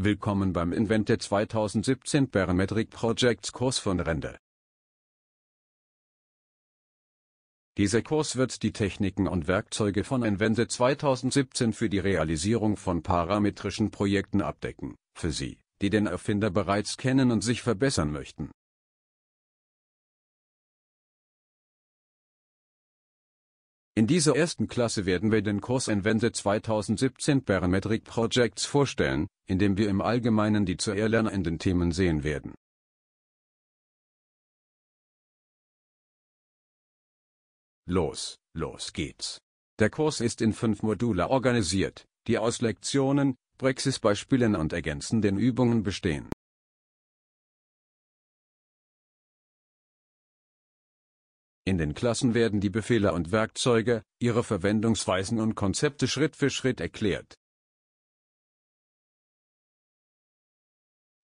Willkommen beim Invente 2017 Parametric Projects Kurs von Rende. Dieser Kurs wird die Techniken und Werkzeuge von Invente 2017 für die Realisierung von parametrischen Projekten abdecken, für Sie, die den Erfinder bereits kennen und sich verbessern möchten. In dieser ersten Klasse werden wir den Kurs Invente 2017 Parametric Projects vorstellen, in dem wir im Allgemeinen die zu erlernenden Themen sehen werden. Los, los geht's. Der Kurs ist in fünf Module organisiert, die aus Lektionen, Praxisbeispielen und ergänzenden Übungen bestehen. In den Klassen werden die Befehle und Werkzeuge, ihre Verwendungsweisen und Konzepte Schritt für Schritt erklärt.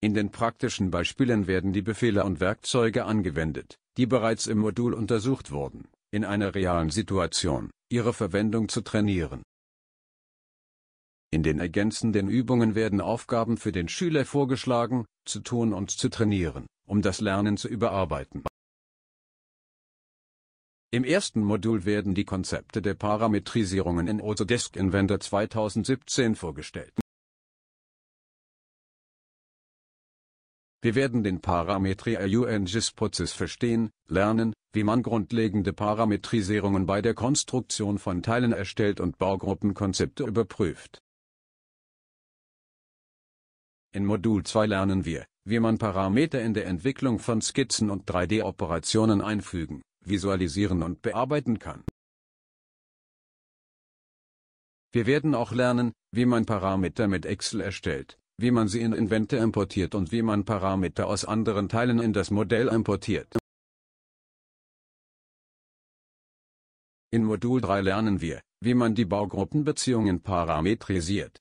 In den praktischen Beispielen werden die Befehle und Werkzeuge angewendet, die bereits im Modul untersucht wurden, in einer realen Situation, ihre Verwendung zu trainieren. In den ergänzenden Übungen werden Aufgaben für den Schüler vorgeschlagen, zu tun und zu trainieren, um das Lernen zu überarbeiten. Im ersten Modul werden die Konzepte der Parametrisierungen in Autodesk Inventor 2017 vorgestellt. Wir werden den Parametrie-AUNGIS-Prozess verstehen, lernen, wie man grundlegende Parametrisierungen bei der Konstruktion von Teilen erstellt und Baugruppenkonzepte überprüft. In Modul 2 lernen wir, wie man Parameter in der Entwicklung von Skizzen und 3D-Operationen einfügen visualisieren und bearbeiten kann. Wir werden auch lernen, wie man Parameter mit Excel erstellt, wie man sie in Inventor importiert und wie man Parameter aus anderen Teilen in das Modell importiert. In Modul 3 lernen wir, wie man die Baugruppenbeziehungen parametrisiert.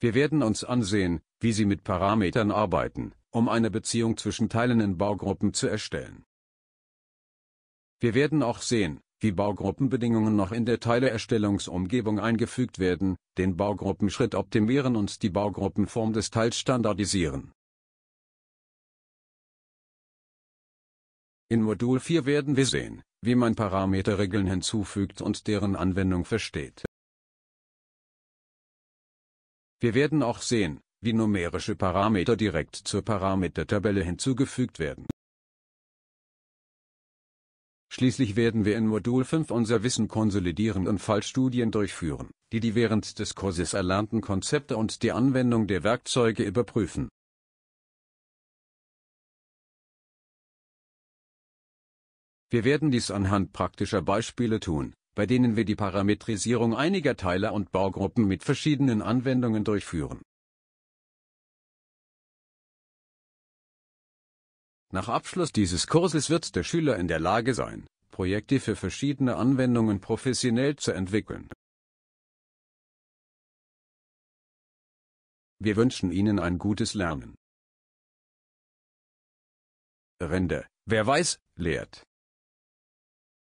Wir werden uns ansehen, wie Sie mit Parametern arbeiten, um eine Beziehung zwischen teilenden Baugruppen zu erstellen. Wir werden auch sehen, wie Baugruppenbedingungen noch in der Teileerstellungsumgebung eingefügt werden, den Baugruppenschritt optimieren und die Baugruppenform des Teils standardisieren. In Modul 4 werden wir sehen, wie man Parameterregeln hinzufügt und deren Anwendung versteht. Wir werden auch sehen, wie numerische Parameter direkt zur Parametertabelle hinzugefügt werden. Schließlich werden wir in Modul 5 unser Wissen konsolidieren und Fallstudien durchführen, die die während des Kurses erlernten Konzepte und die Anwendung der Werkzeuge überprüfen. Wir werden dies anhand praktischer Beispiele tun, bei denen wir die Parametrisierung einiger Teile und Baugruppen mit verschiedenen Anwendungen durchführen. Nach Abschluss dieses Kurses wird der Schüler in der Lage sein, Projekte für verschiedene Anwendungen professionell zu entwickeln. Wir wünschen Ihnen ein gutes Lernen. Rinde, wer weiß, lehrt.